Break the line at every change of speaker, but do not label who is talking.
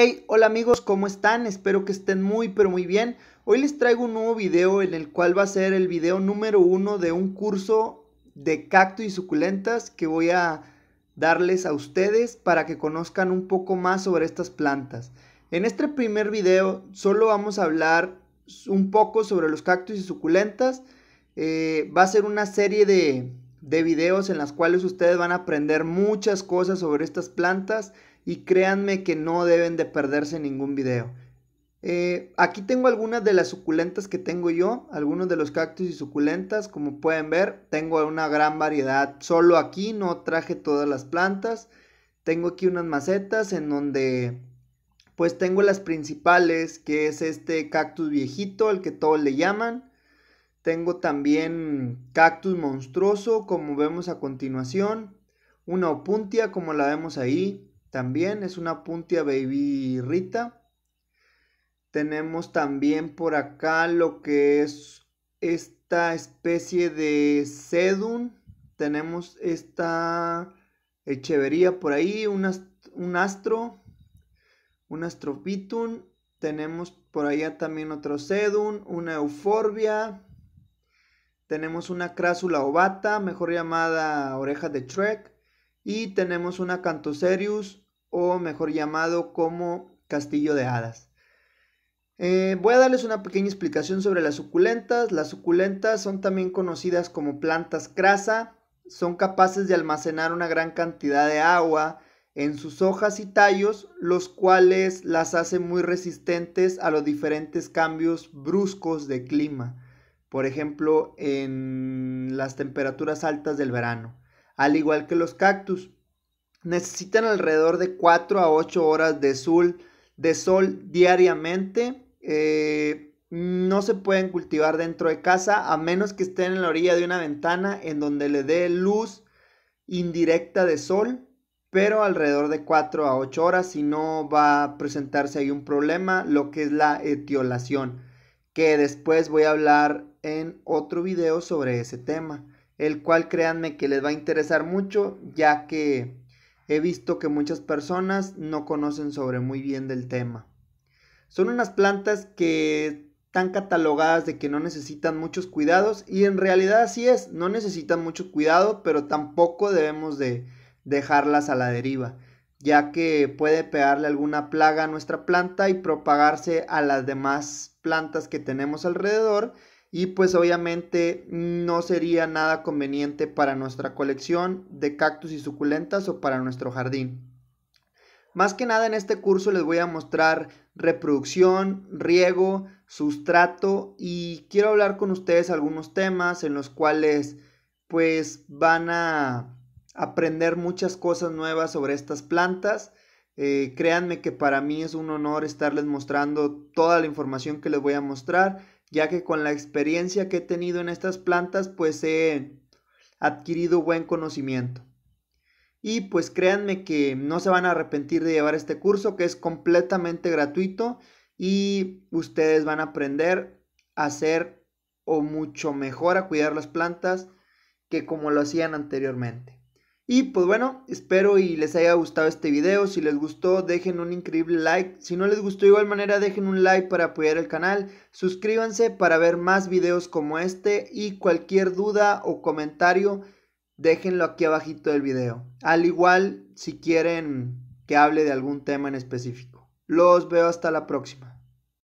Hey, hola amigos, ¿cómo están? Espero que estén muy pero muy bien. Hoy les traigo un nuevo video en el cual va a ser el video número uno de un curso de cactus y suculentas que voy a darles a ustedes para que conozcan un poco más sobre estas plantas. En este primer video solo vamos a hablar un poco sobre los cactus y suculentas. Eh, va a ser una serie de, de videos en las cuales ustedes van a aprender muchas cosas sobre estas plantas y créanme que no deben de perderse ningún video. Eh, aquí tengo algunas de las suculentas que tengo yo, algunos de los cactus y suculentas, como pueden ver, tengo una gran variedad. Solo aquí no traje todas las plantas. Tengo aquí unas macetas en donde pues tengo las principales, que es este cactus viejito, el que todos le llaman. Tengo también cactus monstruoso, como vemos a continuación. Una opuntia, como la vemos ahí. También es una opuntia baby rita. Tenemos también por acá lo que es esta especie de sedum. Tenemos esta echevería por ahí, un, astro, un astropitum. Tenemos por allá también otro sedum, una euforbia, tenemos una crásula ovata, mejor llamada oreja de trek, y tenemos una cantoserius, o mejor llamado como castillo de hadas. Eh, voy a darles una pequeña explicación sobre las suculentas. Las suculentas son también conocidas como plantas crasa, son capaces de almacenar una gran cantidad de agua en sus hojas y tallos, los cuales las hacen muy resistentes a los diferentes cambios bruscos de clima por ejemplo, en las temperaturas altas del verano, al igual que los cactus. Necesitan alrededor de 4 a 8 horas de sol, diariamente. Eh, no se pueden cultivar dentro de casa a menos que estén en la orilla de una ventana en donde le dé luz indirecta de sol, pero alrededor de 4 a 8 horas, si no va a presentarse ahí un problema, lo que es la etiolación, que después voy a hablar en otro video sobre ese tema, el cual créanme que les va a interesar mucho ya que he visto que muchas personas no conocen sobre muy bien del tema. Son unas plantas que están catalogadas de que no necesitan muchos cuidados y en realidad así es, no necesitan mucho cuidado, pero tampoco debemos de dejarlas a la deriva, ya que puede pegarle alguna plaga a nuestra planta y propagarse a las demás plantas que tenemos alrededor y pues obviamente no sería nada conveniente para nuestra colección de cactus y suculentas o para nuestro jardín. Más que nada en este curso les voy a mostrar reproducción, riego, sustrato y quiero hablar con ustedes algunos temas en los cuales pues van a aprender muchas cosas nuevas sobre estas plantas. Eh, créanme que para mí es un honor estarles mostrando toda la información que les voy a mostrar ya que con la experiencia que he tenido en estas plantas pues he adquirido buen conocimiento. Y pues créanme que no se van a arrepentir de llevar este curso que es completamente gratuito y ustedes van a aprender a hacer o mucho mejor a cuidar las plantas que como lo hacían anteriormente. Y pues bueno, espero y les haya gustado este video. Si les gustó, dejen un increíble like. Si no les gustó, de igual manera, dejen un like para apoyar el canal. Suscríbanse para ver más videos como este. Y cualquier duda o comentario, déjenlo aquí abajito del video. Al igual, si quieren que hable de algún tema en específico. Los veo hasta la próxima.